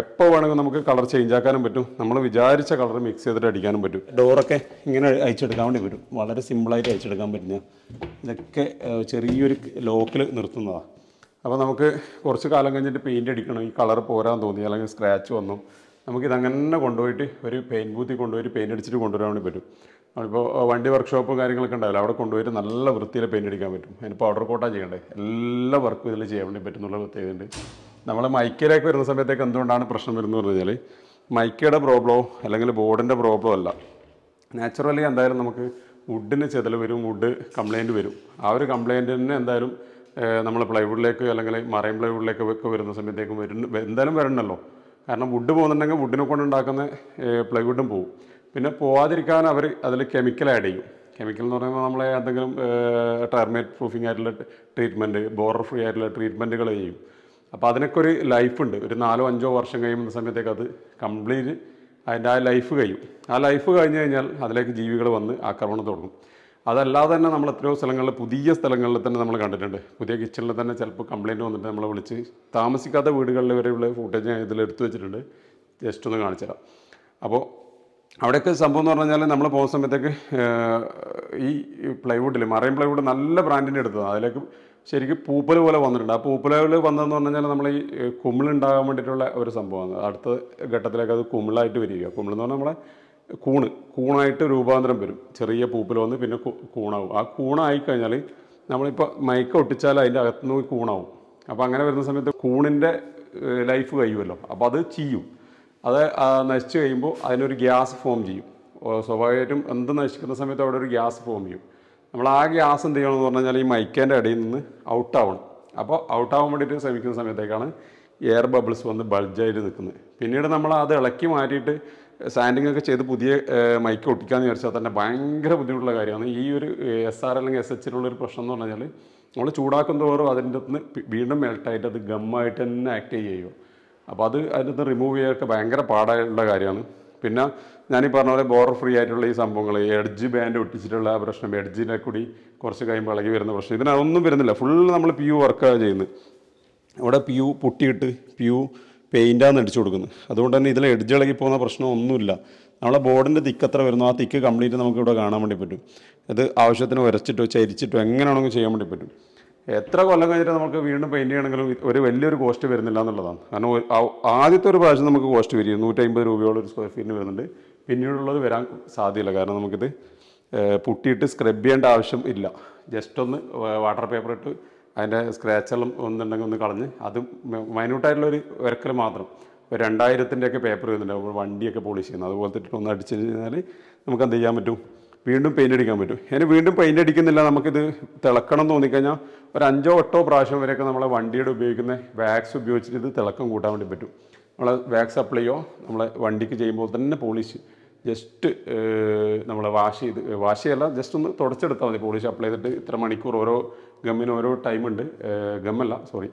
എപ്പോൾ വേണമെങ്കിൽ നമുക്ക് കളർ ചേഞ്ച് ആക്കാനും പറ്റും നമ്മൾ വിചാരിച്ച കളർ മിക്സ് ചെയ്തിട്ട് അടിക്കാനും പറ്റും ഡോറൊക്കെ ഇങ്ങനെ അയച്ചെടുക്കാൻ വേണ്ടി വരും വളരെ സിമ്പിളായിട്ട് അയച്ചെടുക്കാൻ പറ്റുന്ന ഇതൊക്കെ ചെറിയൊരു ലോക്കിൽ നിർത്തുന്നതാണ് അപ്പോൾ നമുക്ക് കുറച്ച് കാലം കഴിഞ്ഞിട്ട് പെയിൻറ് അടിക്കണം ഈ കളർ പോരാൻ തോന്നി അല്ലെങ്കിൽ സ്ക്രാച്ച് വന്നു നമുക്കിത് അങ്ങനെ കൊണ്ടുപോയിട്ട് ഒരു പെയിൻറ്റ് ബൂത്തിൽ ഒരു പെയിൻറ്റ് അടിച്ചിട്ട് കൊണ്ടുവരാൻ വേണ്ടി പറ്റും നമ്മളിപ്പോൾ വണ്ടി വർക്ക്ഷോപ്പും കാര്യങ്ങളൊക്കെ ഉണ്ടാവില്ല അവിടെ കൊണ്ടുപോയി നല്ല വൃത്തിയിൽ പെയിൻറ്റ് അടിക്കാൻ പറ്റും അതിന് പൗഡർ കോട്ടാണ് ചെയ്യണ്ടേ എല്ലാ വർക്കും ഇതിൽ ചെയ്യാൻ വേണ്ടി പറ്റും എന്നുള്ള പ്രത്യേകതയുണ്ട് നമ്മൾ മൈക്കയിലേക്ക് വരുന്ന സമയത്തേക്ക് എന്തുകൊണ്ടാണ് പ്രശ്നം വരുന്നത് എന്ന് കഴിഞ്ഞാൽ മൈക്കയുടെ പ്രോബ്ലമോ അല്ലെങ്കിൽ ബോർഡിൻ്റെ പ്രോബ്ലോ അല്ല നാച്ചുറലി എന്തായാലും നമുക്ക് വുഡിന് ചെതൽ വരും വുഡ് കംപ്ലയിൻറ്റ് വരും ആ ഒരു കംപ്ലയിൻറ്റിന് എന്തായാലും നമ്മൾ പ്ലൈവുഡിലേക്ക് അല്ലെങ്കിൽ മറൈൻ പ്ലൈവുഡിലേക്ക് ഒക്കെ വരുന്ന സമയത്തേക്കും വരും എന്തായാലും വരണമല്ലോ കാരണം വുഡ് പോകുന്നുണ്ടെങ്കിൽ വുഡിനെ കൊണ്ടുണ്ടാക്കുന്ന പ്ലൈവുഡും പോവും പിന്നെ പോവാതിരിക്കാൻ അവർ അതിൽ കെമിക്കൽ ആഡ് ചെയ്യും കെമിക്കൽ എന്ന് പറയുമ്പോൾ നമ്മളെ എന്തെങ്കിലും ടെർമേറ്റ് പ്രൂഫിംഗ് ആയിട്ടുള്ള ട്രീറ്റ്മെൻറ്റ് ബോറർ ഫ്രീ ആയിട്ടുള്ള ട്രീറ്റ്മെൻറ്റുകൾ ചെയ്യും അപ്പോൾ അതിനൊക്കെ ഒരു ലൈഫുണ്ട് ഒരു നാലോ അഞ്ചോ വർഷം കഴിയുന്ന സമയത്തേക്ക് അത് കംപ്ലീറ്റ് അതിൻ്റെ ആ ലൈഫ് കഴിയും ആ ലൈഫ് കഴിഞ്ഞ് കഴിഞ്ഞാൽ അതിലേക്ക് ജീവികൾ വന്ന് ആക്രമണം തുടങ്ങും അതല്ലാതെ തന്നെ നമ്മൾ എത്രയോ സ്ഥലങ്ങളിൽ പുതിയ സ്ഥലങ്ങളിൽ തന്നെ നമ്മൾ കണ്ടിട്ടുണ്ട് പുതിയ കിച്ചണിൽ തന്നെ ചിലപ്പോൾ കംപ്ലയിൻറ്റ് വന്നിട്ട് നമ്മളെ വിളിച്ച് താമസിക്കാത്ത വീടുകളിൽ വരെയുള്ള ഫുട്ടേജ് ഞാൻ ഇതിൽ എടുത്തു വെച്ചിട്ടുണ്ട് ജസ്റ്റ് ഒന്ന് കാണിച്ചു തരാം അപ്പോൾ അവിടെയൊക്കെ സംഭവം എന്ന് പറഞ്ഞു കഴിഞ്ഞാൽ നമ്മൾ പോകുന്ന സമയത്തേക്ക് ഈ പ്ലൈവുഡിൽ മറൈൻ പ്ലൈവുഡ് നല്ല ബ്രാൻഡിൻ്റെ എടുത്തതാണ് അതിലേക്ക് ശരിക്കും പൂപ്പൽ പോലെ വന്നിട്ടുണ്ട് ആ പൂപ്പലുകൾ വന്നതെന്ന് പറഞ്ഞു കഴിഞ്ഞാൽ നമ്മൾ ഈ കുമിളുണ്ടാകാൻ വേണ്ടിയിട്ടുള്ള ഒരു സംഭവമാണ് അടുത്ത ഘട്ടത്തിലേക്ക് അത് കുമിളായിട്ട് വരിക കുമിളെന്ന് എന്ന് പറഞ്ഞാൽ നമ്മളെ കൂണ് കൂണായിട്ട് രൂപാന്തരം വരും ചെറിയ പൂപ്പിൽ വന്ന് പിന്നെ കൂണാവും ആ കൂണായി കഴിഞ്ഞാൽ നമ്മളിപ്പോൾ മയക്ക ഒട്ടിച്ചാൽ അതിൻ്റെ അകത്തുനിന്ന് കൂണാവും അപ്പോൾ അങ്ങനെ വരുന്ന സമയത്ത് കൂണിൻ്റെ ലൈഫ് കഴിയുമല്ലോ അപ്പോൾ അത് ചെയ്യും അത് നശിച്ചു കഴിയുമ്പോൾ അതിനൊരു ഗ്യാസ് ഫോം ചെയ്യും സ്വാഭാവികമായിട്ടും എന്ത് നശിക്കുന്ന സമയത്ത് അവിടെ ഒരു ഗ്യാസ് ഫോം ചെയ്യും നമ്മൾ ആ ഗ്യാസ് എന്ത് ചെയ്യണമെന്ന് പറഞ്ഞു കഴിഞ്ഞാൽ ഈ മയക്കേൻ്റെ ഇടയിൽ നിന്ന് ഔട്ടാവണം അപ്പോൾ ഔട്ടാവാൻ വേണ്ടിയിട്ട് ശ്രമിക്കുന്ന സമയത്തേക്കാണ് എയർ ബബിൾസ് വന്ന് ബൾജായിട്ട് നിൽക്കുന്നത് പിന്നീട് നമ്മൾ അത് ഇളക്കി മാറ്റിയിട്ട് സാൻഡിങ് ഒക്കെ ചെയ്ത് പുതിയ മൈക്ക് ഒട്ടിക്കാന്ന് വിചാരിച്ചാൽ തന്നെ ഭയങ്കര ബുദ്ധിമുട്ടുള്ള കാര്യമാണ് ഈ ഒരു എസ് ആർ അല്ലെങ്കിൽ എസ് എച്ചിലുള്ള ഒരു പ്രശ്നം എന്ന് പറഞ്ഞാൽ നമ്മൾ ചൂടാക്കും തോറും അതിൻ്റെ അകത്ത് വീണ്ടും മെൽട്ടായിട്ട് അത് ഗമ്മായിട്ട് തന്നെ ആക്ട് ചെയ്യുമോ അപ്പോൾ അത് അതിൻ്റെ അകത്ത് റിമൂവ് ചെയ്യാനൊക്കെ ഭയങ്കര പാടായിട്ടുള്ള കാര്യമാണ് പിന്നെ ഞാനീ പറഞ്ഞ പോലെ ബോർഡർ ഫ്രീ ആയിട്ടുള്ള ഈ സംഭവങ്ങൾ എഡ്ജ് ബാൻഡ് ഒട്ടിച്ചിട്ടുള്ള പ്രശ്നം എഡ്ജിനെ കൂടി കുറച്ച് കഴിയുമ്പോൾ ഇളകി വരുന്ന പ്രശ്നം ഇതിനൊന്നും വരുന്നില്ല ഫുൾ നമ്മൾ പി യു വർക്കാണ് ചെയ്യുന്നത് അവിടെ പി യു പൊട്ടിയിട്ട് പി യു പെയിൻറ്റാണ് അടിച്ചു കൊടുക്കുന്നത് അതുകൊണ്ട് തന്നെ ഇതിൽ എഡ്ജിളകി പോകുന്ന പ്രശ്നമൊന്നുമില്ല നമ്മളെ ബോർഡിൻ്റെ തിക്ക് എത്ര വരുന്നു ആ തിക്ക് കംപ്ലീറ്റ് നമുക്ക് ഇവിടെ കാണാൻ വേണ്ടി പറ്റും അത് ആവശ്യത്തിന് ഉരച്ചിട്ടോ ചരിച്ചിട്ടോ എങ്ങനെയാണെങ്കിലും ചെയ്യാൻ വേണ്ടി പറ്റും എത്ര കൊല്ലം കഴിഞ്ഞിട്ട് നമുക്ക് വീണ്ടും പെയിൻറ് ചെയ്യണമെങ്കിലും ഒരു വലിയൊരു കോസ്റ്റ് വരുന്നില്ല എന്നുള്ളതാണ് കാരണം ആദ്യത്തെ ഒരു പ്രാവശ്യം നമുക്ക് കോസ്റ്റ് വരും നൂറ്റമ്പത് രൂപയോളം ഒരു സ്ക്വയർ ഫീറ്റിന് വരുന്നുണ്ട് പിന്നീടുള്ളത് വരാൻ സാധ്യമല്ല കാരണം നമുക്കിത് പുട്ടിയിട്ട് സ്ക്രബ് ചെയ്യേണ്ട ആവശ്യം ഇല്ല ജസ്റ്റ് ഒന്ന് വാട്ടർ പേപ്പർ ഇട്ട് അതിൻ്റെ സ്ക്രാച്ചെല്ലാം ഒന്നുണ്ടെങ്കിൽ ഒന്ന് കളഞ്ഞ് അത് മൈന്യൂട്ടായിട്ടുള്ള ഒരു ഒരക്കൽ മാത്രം ഒരു രണ്ടായിരത്തിൻ്റെയൊക്കെ പേപ്പർ വരുന്നുണ്ടാവും വണ്ടിയൊക്കെ പോളിഷ് ചെയ്യുന്നത് അതുപോലത്തെ ഒന്ന് അടിച്ചു കഴിഞ്ഞാൽ നമുക്ക് എന്ത് ചെയ്യാൻ പറ്റും വീണ്ടും പെയിൻ്റ് അടിക്കാൻ പറ്റും ഇനി വീണ്ടും പെയിൻ്റ് അടിക്കുന്നില്ല നമുക്കിത് തിളക്കണം എന്ന് തോന്നിക്കഴിഞ്ഞാൽ ഒരു അഞ്ചോ എട്ടോ പ്രാവശ്യം വരെയൊക്കെ നമ്മളെ വണ്ടിയുടെ ഉപയോഗിക്കുന്ന വാക്സ് ഉപയോഗിച്ചിട്ട് ഇത് തിളക്കം കൂട്ടാൻ വേണ്ടി പറ്റും നമ്മളെ വാക്സ് അപ്ലൈ ചെയ്യോ നമ്മളെ വണ്ടിക്ക് ചെയ്യുമ്പോൾ തന്നെ പോളിഷ് ജസ്റ്റ് നമ്മൾ വാഷ് ചെയ്ത് വാഷ് ചെയ്യല്ല ജസ്റ്റ് ഒന്ന് തുടച്ചെടുത്താൽ മതി പോളിഷ് അപ്ലൈ ചെയ്തിട്ട് ഇത്ര മണിക്കൂർ ഓരോ ഗമ്മിന് ഓരോ ടൈമുണ്ട് ഗമ്മല്ല സോറി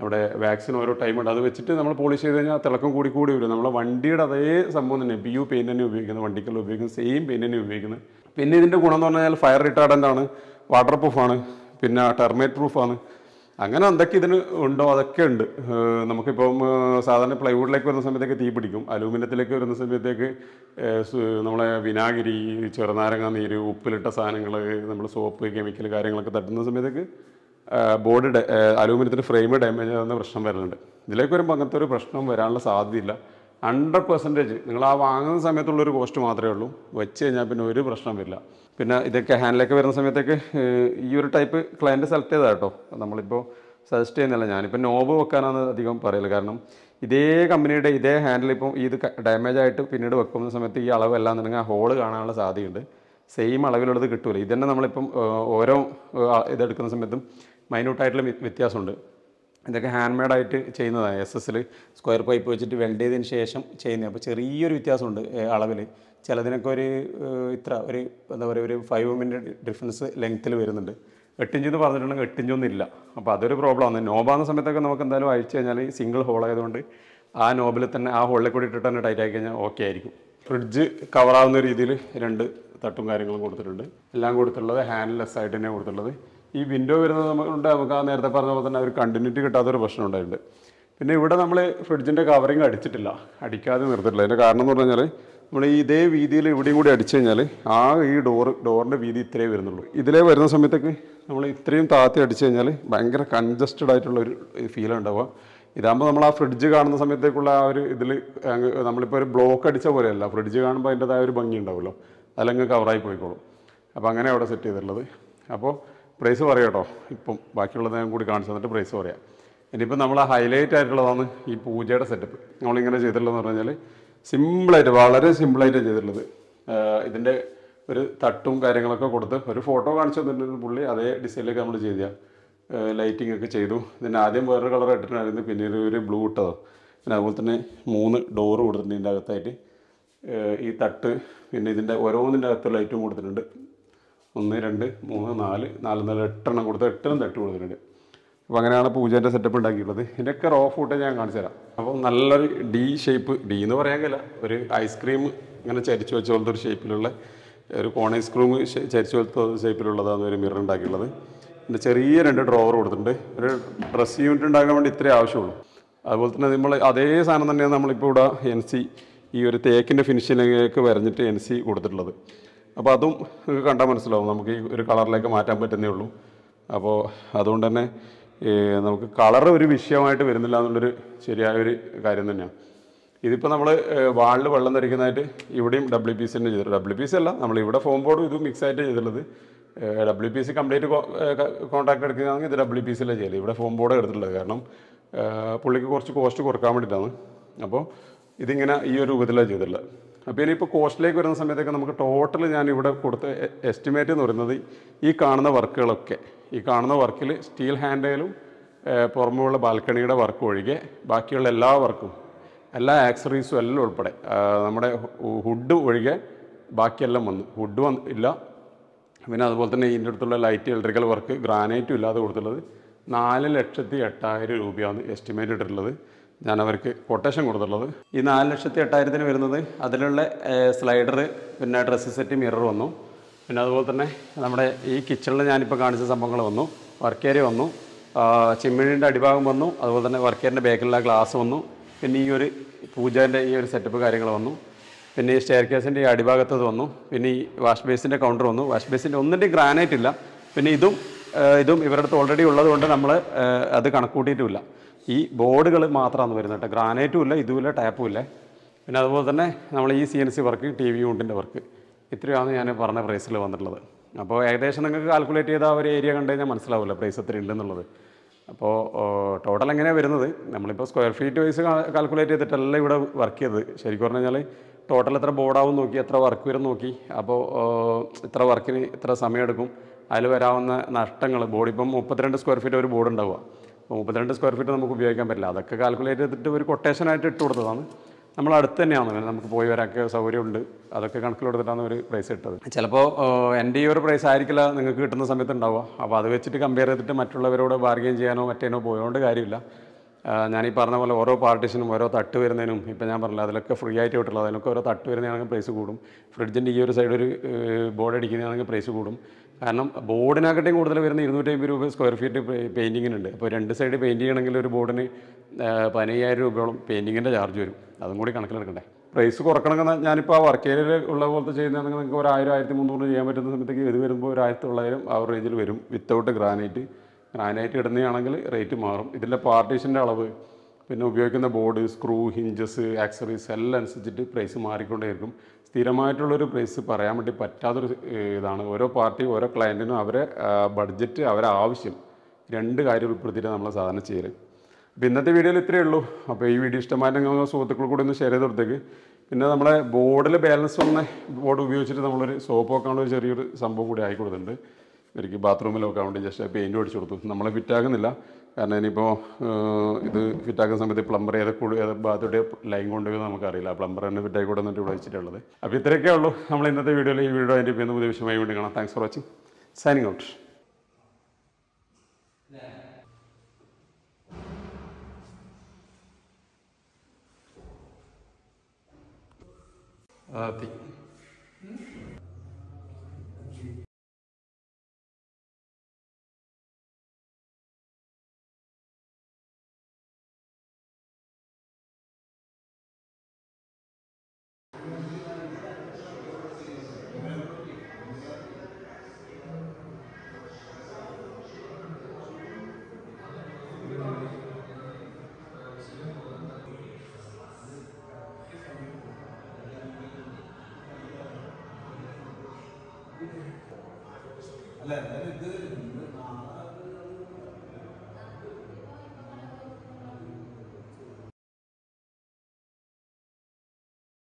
അവിടെ വാക്സിൻ ഓരോ ടൈമുണ്ട് അത് വെച്ചിട്ട് നമ്മൾ പോളിഷ് ചെയ്ത് കഴിഞ്ഞാൽ തിളക്കം കൂടി കൂടി വരും നമ്മളെ വണ്ടിയുടെ അതേ സംഭവം തന്നെ ബി യു പെയിൻ്റ് തന്നെ ഉപയോഗിക്കുന്നത് വണ്ടിക്കുള്ള ഉപയോഗിക്കുന്നത് സെയിം പെയിൻ്റ് തന്നെ ഉപയോഗിക്കുന്നത് പിന്നെ ഇതിൻ്റെ ഗുണം എന്ന് പറഞ്ഞാൽ ഫയർ റിട്ടാർഡൻ്റ് ആണ് വാട്ടർ പ്രൂഫാണ് പിന്നെ ടെർമേറ്റ് പ്രൂഫാണ് അങ്ങനെ എന്തൊക്കെ ഇതിന് ഉണ്ടോ അതൊക്കെ ഉണ്ട് നമുക്കിപ്പം സാധാരണ പ്ലൈവുഡിലേക്ക് വരുന്ന സമയത്തേക്ക് തീ പിടിക്കും അലൂമിനിയത്തിലേക്ക് വരുന്ന സമയത്തേക്ക് നമ്മളെ വിനാഗിരി ചെറുനാരങ്ങ നീര് ഉപ്പിലിട്ട സാധനങ്ങൾ നമ്മൾ സോപ്പ് കെമിക്കൽ കാര്യങ്ങളൊക്കെ തട്ടുന്ന സമയത്തേക്ക് ബോർഡ് അലൂമിനിയത്തിൻ്റെ ഫ്രെയിം ഡാമേജ് ആകുന്ന പ്രശ്നം വരുന്നുണ്ട് ഇതിലേക്ക് വരുമ്പോൾ അങ്ങനത്തെ ഒരു പ്രശ്നം വരാനുള്ള സാധ്യതയില്ല ഹൺഡ്രഡ് പെർസെൻറ്റേജ് നിങ്ങൾ ആ വാങ്ങുന്ന സമയത്തുള്ളൊരു കോസ്റ്റ് മാത്രമേ ഉള്ളൂ വെച്ച് കഴിഞ്ഞാൽ പിന്നെ ഒരു പ്രശ്നം വരില്ല പിന്നെ ഇതൊക്കെ ഹാൻഡിലേക്ക് വരുന്ന സമയത്തൊക്കെ ഈ ഒരു ടൈപ്പ് ക്ലയൻറ്റ് സെലക്ട് ചെയ്താൽ കേട്ടോ നമ്മളിപ്പോൾ സജസ്റ്റ് ചെയ്യുന്നില്ല ഞാനിപ്പോൾ നോബ് വെക്കാനാണ് അധികം പറയല് കാരണം ഇതേ കമ്പനിയുടെ ഇതേ ഹാൻഡിൽ ഇപ്പം ഇത് ഡാമേജ് ആയിട്ട് പിന്നീട് വെക്കുന്ന സമയത്ത് ഈ എല്ലാം എന്നുണ്ടെങ്കിൽ ആ ഹോള് കാണാനുള്ള സാധ്യതയുണ്ട് സെയിം അളവിലുള്ളത് കിട്ടില്ല ഇതുതന്നെ നമ്മളിപ്പം ഓരോ ഇതെടുക്കുന്ന സമയത്തും മൈന്യൂട്ടായിട്ടുള്ള വ്യത്യാസമുണ്ട് ഇതൊക്കെ ഹാൻഡ് മെയ്ഡായിട്ട് ചെയ്യുന്നതാണ് എസ് എസ്സിൽ സ്ക്വയർ പൈപ്പ് വെച്ചിട്ട് വെൽഡ് ചെയ്തതിന് ശേഷം ചെയ്യുന്നത് അപ്പോൾ ചെറിയൊരു വ്യത്യാസമുണ്ട് അളവിൽ ചിലതിനൊക്കെ ഒരു ഇത്ര ഒരു എന്താ പറയുക ഒരു ഫൈവ് മിനിറ്റ് ഡിഫറൻസ് ലെങ്ത്തിൽ വരുന്നുണ്ട് എട്ടിഞ്ച് എന്ന് പറഞ്ഞിട്ടുണ്ടെങ്കിൽ എട്ടിഞ്ചൊന്നുമില്ല അപ്പോൾ അതൊരു പ്രോബ്ലമാണ് നോബാകുന്ന സമയത്തൊക്കെ നമുക്ക് എന്തായാലും അഴിച്ചു കഴിഞ്ഞാൽ സിംഗിൾ ഹോൾ ആയതുകൊണ്ട് ആ നോബിൽ തന്നെ ആ ഹോളിൽ കൂടി ഇട്ടിട്ട് തന്നെ ടൈറ്റ് ആക്കി കഴിഞ്ഞാൽ ഓക്കെ ആയിരിക്കും ഫ്രിഡ്ജ് കവറാവുന്ന രീതിയിൽ രണ്ട് തട്ടും കാര്യങ്ങളും കൊടുത്തിട്ടുണ്ട് എല്ലാം കൊടുത്തിട്ടുള്ളത് ഹാൻഡ്ലെസ് ആയിട്ട് തന്നെ കൊടുത്തിട്ടുള്ളത് ഈ വിൻഡോ വരുന്നത് നമുക്കുണ്ട് നമുക്ക് ആ നേരത്തെ പറഞ്ഞ പോലെ തന്നെ ഒരു കണ്ടിന്യൂറ്റി കിട്ടാത്തൊരു പ്രശ്നം ഉണ്ടായിട്ടുണ്ട് പിന്നെ ഇവിടെ നമ്മൾ ഫ്രിഡ്ജിൻ്റെ കവറിങ് അടിച്ചിട്ടില്ല അടിക്കാതെ നിർത്തിട്ടില്ല അതിൻ്റെ കാരണം എന്ന് പറഞ്ഞു കഴിഞ്ഞാൽ നമ്മൾ ഇതേ വീതിയിൽ ഇവിടെയും കൂടി അടിച്ചു കഴിഞ്ഞാൽ ആ ഈ ഡോർ ഡോറിൻ്റെ വീതി ഇത്രേ വരുന്നുള്ളൂ ഇതിലേ വരുന്ന സമയത്തൊക്കെ നമ്മൾ ഇത്രയും താത്തി അടിച്ചു കഴിഞ്ഞാൽ ഭയങ്കര കൺജസ്റ്റഡ് ആയിട്ടുള്ള ഒരു ഫീൽ ഉണ്ടാവുക ഇതാകുമ്പോൾ നമ്മൾ ആ ഫ്രിഡ്ജ് കാണുന്ന സമയത്തേക്കുള്ള ആ ഒരു ഇതിൽ നമ്മളിപ്പോൾ ഒരു ബ്ലോക്ക് അടിച്ച പോലെയല്ല ഫ്രിഡ്ജ് കാണുമ്പോൾ അതിൻ്റെതായ ഒരു ഭംഗി ഉണ്ടാവുമല്ലോ അതല്ലെങ്കിൽ കവറായി പോയിക്കോളും അപ്പോൾ അങ്ങനെ അവിടെ സെറ്റ് ചെയ്തിട്ടുള്ളത് അപ്പോൾ പ്രൈസ് പറയാം കേട്ടോ ഇപ്പം ബാക്കിയുള്ളത് ഞാൻ കൂടി കാണിച്ചു തന്നിട്ട് പ്രൈസ് പറയാം ഇനിയിപ്പോൾ നമ്മൾ ഹൈലൈറ്റ് ആയിട്ടുള്ളതാണ് ഈ പൂജയുടെ സെറ്റപ്പ് നമ്മളിങ്ങനെ ചെയ്തിട്ടുള്ളതെന്ന് പറഞ്ഞു കഴിഞ്ഞാൽ സിമ്പിളായിട്ട് വളരെ സിമ്പിളായിട്ട് ചെയ്തിട്ടുള്ളത് ഇതിൻ്റെ ഒരു തട്ടും കാര്യങ്ങളൊക്കെ കൊടുത്ത് ഒരു ഫോട്ടോ കാണിച്ചു തന്നിട്ടുണ്ട് പുള്ളി അതേ ഡിസൈനിലൊക്കെ നമ്മൾ ചെയ്ത ലൈറ്റിംഗ് ഒക്കെ ചെയ്തു ഇതിന് ആദ്യം വേറൊരു കളർ ഇട്ടിട്ടുണ്ടായിരുന്നു പിന്നീട് ഒരു ബ്ലൂ ഇട്ടതോ പിന്നെ അതുപോലെ തന്നെ മൂന്ന് ഡോറ് കൊടുത്തിട്ടുണ്ട് ഇതിൻ്റെ അകത്തായിട്ട് ഈ തട്ട് പിന്നെ ഇതിൻ്റെ ഓരോന്നിൻ്റെ അകത്ത് ലൈറ്റും കൊടുത്തിട്ടുണ്ട് ഒന്ന് രണ്ട് മൂന്ന് നാല് നാല് നാല് എട്ടെണ്ണം കൊടുത്ത് എട്ടെണ്ണം തട്ട് കൊടുത്തിട്ടുണ്ട് അപ്പോൾ അങ്ങനെയാണ് പൂജേൻ്റെ സെറ്റപ്പ് ഉണ്ടാക്കിയിട്ടുള്ളത് ഇതിൻ്റെയൊക്കെ റോ ഫോട്ടോ ഞാൻ കാണിച്ചു തരാം അപ്പോൾ നല്ലൊരു ഡി ഷേപ്പ് ഡി എന്ന് പറയാൻ കഴിയില്ല ഒരു ഐസ്ക്രീം ഇങ്ങനെ ചരിച്ചു വെച്ച പോലത്തെ ഒരു ഷേപ്പിലുള്ള ഒരു കോൺ ഐസ്ക്രീം ചരിച്ചു പോലത്തെ ഷേപ്പിലുള്ളതാണ് ഒരു മിറർ ഉണ്ടാക്കിയിട്ടുള്ളത് പിന്നെ ചെറിയ രണ്ട് ഡ്രോവർ കൊടുത്തിട്ടുണ്ട് ഒരു ഡ്രസ് യൂണിറ്റ് ഉണ്ടാക്കാൻ വേണ്ടി ഇത്രേ ആവശ്യമുള്ളൂ അതുപോലെ തന്നെ നമ്മൾ അതേ സാധനം തന്നെയാണ് നമ്മളിപ്പോൾ ഇവിടെ എൻ സി ഈ ഒരു തേക്കിൻ്റെ ഫിനിഷിങ്ങിലേക്ക് വരഞ്ഞിട്ട് എൻ സി കൊടുത്തിട്ടുള്ളത് അപ്പോൾ അതും കണ്ടാൽ മനസ്സിലാവും നമുക്ക് ഈ ഒരു കളറിലേക്ക് മാറ്റാൻ പറ്റുന്നേ ഉള്ളൂ അപ്പോൾ അതുകൊണ്ട് തന്നെ നമുക്ക് കളർ ഒരു വിഷയമായിട്ട് വരുന്നില്ല എന്നുള്ളൊരു ശരിയായ ഒരു കാര്യം തന്നെയാണ് ഇതിപ്പോൾ നമ്മൾ വാളിൽ വെള്ളം ധരിക്കുന്നതായിട്ട് ഇവിടെയും ഡബ്ല്യു പി സി തന്നെ ചെയ്തിട്ടുണ്ട് ഡബ്ല്യു പി സി അല്ല നമ്മൾ ഇവിടെ ഫോം ബോർഡും മിക്സ് ആയിട്ട് ചെയ്തിട്ടുള്ളത് W P C complete contact എടുക്കുകയാണെങ്കിൽ ഇത് ഡബ്ല്യു പി സിയിലാണ് ചെയ്യുന്നത് ഇവിടെ ഫോം ബോർഡ് എടുത്തിട്ടുള്ളത് കാരണം പുള്ളിക്ക് കുറച്ച് കോസ്റ്റ് കുറക്കാൻ വേണ്ടിയിട്ടാണ് അപ്പോൾ ഇതിങ്ങനെ ഈ ഒരു രൂപത്തിലാണ് ചെയ്തിട്ടുള്ളത് അപ്പോൾ ഇപ്പോൾ കോസ്റ്റിലേക്ക് വരുന്ന സമയത്തൊക്കെ നമുക്ക് ടോട്ടൽ ഞാൻ ഇവിടെ കൊടുത്ത എസ്റ്റിമേറ്റ് എന്ന് പറയുന്നത് ഈ കാണുന്ന വർക്കുകളൊക്കെ ഈ കാണുന്ന വർക്കിൽ സ്റ്റീൽ ഹാൻഡേലും പുറമുള്ള ബാൽക്കണിയുടെ വർക്കും ഒഴികെ ബാക്കിയുള്ള എല്ലാ വർക്കും എല്ലാ ആക്സറീസും എല്ലാം ഉൾപ്പെടെ നമ്മുടെ ഹുഡ് ഒഴികെ ബാക്കിയെല്ലാം വന്നു ഹുഡ് വന്ന് ഇല്ല പിന്നെ അതുപോലെ തന്നെ ഇതിൻ്റെ അടുത്തുള്ള ലൈറ്റ് ഇലക്ട്രിക്കൽ വർക്ക് ഗ്രാനൈറ്റും ഇല്ലാതെ കൊടുത്തുള്ളത് നാല് ലക്ഷത്തി എട്ടായിരം രൂപയാണ് എസ്റ്റിമേറ്റ് ഇട്ടിട്ടുള്ളത് ഞാൻ അവർക്ക് കൊട്ടേഷൻ കൊടുത്തിട്ടുള്ളത് ഈ നാല് ലക്ഷത്തി എട്ടായിരത്തിന് വരുന്നത് അതിലുള്ള സ്ലൈഡർ പിന്നെ ഡ്രസ്സ് സെറ്റ് മിറർ വന്നു പിന്നെ അതുപോലെ തന്നെ നമ്മുടെ ഈ കിച്ചണിൽ ഞാനിപ്പോൾ കാണിച്ച സംഭവങ്ങൾ വന്നു വർക്കേരി വന്നു ചിമ്മിണിൻ്റെ അടിഭാഗം വന്നു അതുപോലെ തന്നെ വർക്ക് ബേക്കിലുള്ള ഗ്ലാസ് വന്നു പിന്നെ ഈ ഒരു പൂജേൻ്റെ ഈ ഒരു സെറ്റപ്പ് കാര്യങ്ങൾ വന്നു പിന്നെ ഈ സ്റ്റെയർ കേസിൻ്റെ ഈ അടിഭാഗത്തത് വന്നു പിന്നെ ഈ വാഷ് ബേസിൻ്റെ കൗണ്ടർ വന്നു വാഷ് ബേസിൻ്റെ ഒന്നിൻ്റെയും ഗ്രാനൈറ്റ് ഇല്ല പിന്നെ ഇതും ഇതും ഇവരുടെ അടുത്ത് ഓൾറെഡി ഉള്ളതുകൊണ്ട് നമ്മൾ അത് കണക്കൂട്ടിയിട്ടുമില്ല ഈ ബോർഡുകൾ മാത്രമാണ് വരുന്നത് കേട്ടോ ഗ്രാനൈറ്റും ഇല്ല ഇതുമില്ല ടാപ്പും ഇല്ല പിന്നെ അതുപോലെ തന്നെ നമ്മൾ ഈ C N C work T V യൂണിറ്റിൻ്റെ വർക്ക് ഇത്രയാണ് ഞാൻ പറഞ്ഞ പ്രൈസിൽ വന്നിട്ടുള്ളത് അപ്പോൾ ഏകദേശം നിങ്ങൾക്ക് കാൽക്കുലേറ്റ് ചെയ്ത ആ ഒരു ഏരിയ കണ്ടു കഴിഞ്ഞാൽ മനസ്സിലാവില്ല പ്രൈസ് എത്ര ഉണ്ടെന്നുള്ളത് അപ്പോൾ ടോട്ടൽ എങ്ങനെയാണ് വരുന്നത് നമ്മളിപ്പോൾ സ്ക്വയർ ഫീറ്റ് വൈസ് കാൽക്കുലേറ്റ് ചെയ്തിട്ടല്ല ഇവിടെ വർക്ക് ചെയ്തത് ശരിക്കും പറഞ്ഞു കഴിഞ്ഞാൽ ടോട്ടൽ എത്ര ബോർഡാവും നോക്കി എത്ര വർക്ക് വരും നോക്കി അപ്പോൾ ഇത്ര വർക്കിന് ഇത്ര സമയമെടുക്കും അതിൽ വരാവുന്ന നഷ്ടങ്ങൾ ബോർഡ് ഇപ്പം മുപ്പത്തിരണ്ട് സ്ക്വയർ ഫീറ്റ് ഒരു ബോർഡ് ഉണ്ടാവുക അപ്പോൾ മുപ്പത്തിരണ്ട് സ്ക്വയർ ഫീറ്റ് നമുക്ക് ഉപയോഗിക്കാൻ പറ്റില്ല അതൊക്കെ കാൽക്കുലേറ്റ് ചെയ്തിട്ട് ഒരു കൊട്ടേഷനായിട്ട് ഇട്ട് കൊടുത്തതാണ് നമ്മൾ അടുത്ത് തന്നെയാണ് വരുന്നത് നമുക്ക് പോയി വരാനൊക്കെ സൗകര്യമുണ്ട് അതൊക്കെ കണക്കിലെടുത്തിട്ടാണ് ഒരു പ്രൈസ് ഇട്ടത് ചിലപ്പോൾ എൻ്റെ ഈ ഒരു പ്രൈസ് ആയിരിക്കില്ല നിങ്ങൾക്ക് കിട്ടുന്ന സമയത്ത് ഉണ്ടാവുക അപ്പോൾ അത് വെച്ചിട്ട് കമ്പയർ ചെയ്തിട്ട് മറ്റുള്ളവരോട് ബാർഗെയിൻ ചെയ്യാനോ മറ്റേനോ പോയതുകൊണ്ട് കാര്യമില്ല ഞാൻ ഈ പറഞ്ഞ പോലെ ഓരോ പാർട്ടീഷനും ഓരോ തട്ട് വരുന്നതിനും ഇപ്പം ഞാൻ പറഞ്ഞില്ല അതിലൊക്കെ ഫ്രീ ആയിട്ട് കിട്ടുള്ളൂ അതിലൊക്കെ ഓരോ തട്ട് വരുന്നതാണെങ്കിൽ പ്രൈസ് കൂടും ഫ്രിഡ്ജിൻ്റെ ഈ ഒരു സൈഡ് ഒരു ബോർഡ് അടിക്കുന്നതാണെങ്കിൽ പ്രൈസ് കൂടും കാരണം ബോർഡിനെക്കാട്ടിയും കൂടുതൽ വരുന്ന ഇരുന്നൂറ്റമ്പത് രൂപ സ്ക്വയർ ഫീറ്റ് പെയിൻറ്റിങ്ങിനുണ്ട് അപ്പോൾ രണ്ട് സൈഡ് പെയിൻറ്റ് ചെയ്യണമെങ്കിൽ ഒരു ബോർഡിന് പതിനയ്യായിരം രൂപയോളം പെയിൻറ്റിങ്ങിൻ്റെ ചാർജ് വരും അതും കൂടി കണക്കിലെടുക്കണ്ടേ പ്രൈസ് കുറക്കണമെങ്കിൽ ഞാനിപ്പോൾ ആ വർക്ക് ഏരിയയിൽ ഉള്ള പോലത്തെ ചെയ്യുന്നതെങ്കിൽ നിങ്ങൾക്ക് ഒരു ആയിരം ആയിരത്തി മുന്നൂറ് ചെയ്യാൻ പറ്റുന്ന സമയത്തേക്ക് ഇത് വരുമ്പോൾ ഒരു ആയിരത്തി തൊള്ളായിരം ആ റേഞ്ചിൽ വരും വിത്തൗട്ട് ഗ്രാനൈറ്റ് ഗ്രാനൈറ്റ് ഇടുന്നതാണെങ്കിൽ റേറ്റ് മാറും ഇതിൻ്റെ പാർട്ടീഷൻ്റെ അളവ് പിന്നെ ഉപയോഗിക്കുന്ന ബോർഡ് സ്ക്രൂ ഹിഞ്ചസ് ആക്സറീസ് എല്ലാം അനുസരിച്ചിട്ട് പ്രൈസ് ഇരിക്കും സ്ഥിരമായിട്ടുള്ളൊരു പ്രൈസ് പറയാൻ വേണ്ടി പറ്റാത്തൊരു ഇതാണ് ഓരോ പാർട്ടി ഓരോ ക്ലയൻറ്റിനും അവരെ ബഡ്ജറ്റ് അവരെ ആവശ്യം രണ്ട് കാര്യം ഉൾപ്പെടുത്തിയിട്ട് നമ്മൾ സാധാരണ ചെയ്യൽ അപ്പോൾ ഇന്നത്തെ വീഡിയോയിൽ ഇത്രയേ ഉള്ളൂ അപ്പോൾ ഈ വീഡിയോ ഇഷ്ടമായിട്ട് നിങ്ങൾ സുഹൃത്തുക്കൾ കൂടി ഒന്ന് ഷെയർ ചെയ്ത് പിന്നെ നമ്മുടെ ബോർഡിൽ ബാലൻസ് വന്ന ബോർഡ് ഉപയോഗിച്ചിട്ട് നമ്മളൊരു സോപ്പ് വെക്കാനുള്ള ഒരു ചെറിയൊരു സംഭവം കൂടി ആയി കൊടുത്തിട്ടുണ്ട് ഇവർക്ക് ബാത്റൂമിൽ വെക്കാൻ വേണ്ടി ജസ്റ്റ് പെയിൻറ്റ് അടിച്ചു കൊടുത്തു നമ്മളെ ഫിറ്റാകുന്നില്ല കാരണം ഇനിയിപ്പോൾ ഇത് ഫിറ്റാക്കുന്ന സമയത്ത് പ്ലംബർ ഏതൊക്കെ കൂടി ഏത് ഭാഗത്തോടെ ലൈൻ കൊണ്ടുപോയി നമുക്കറിയില്ല പ്ലംബർ തന്നെ ഫിറ്റായി കൂടെ എന്നിട്ട് ഇവിടെ വെച്ചിട്ടുള്ളത് അപ്പോൾ ഇത്രയൊക്കെ ഉള്ളൂ നമ്മൾ ഇന്നത്തെ വീഡിയോയിൽ ഈ വീഡിയോ അതിൻ്റെ പിന്നെ പുതിയ വിഷയമായി വേണ്ടി കാണാം thanks for watching signing out